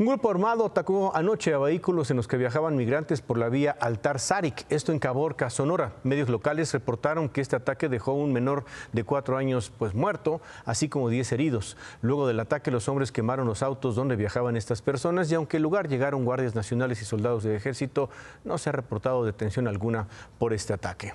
Un grupo armado atacó anoche a vehículos en los que viajaban migrantes por la vía Altar Sarik, esto en Caborca, Sonora. Medios locales reportaron que este ataque dejó a un menor de cuatro años pues muerto, así como diez heridos. Luego del ataque, los hombres quemaron los autos donde viajaban estas personas y aunque al lugar llegaron guardias nacionales y soldados del ejército, no se ha reportado detención alguna por este ataque.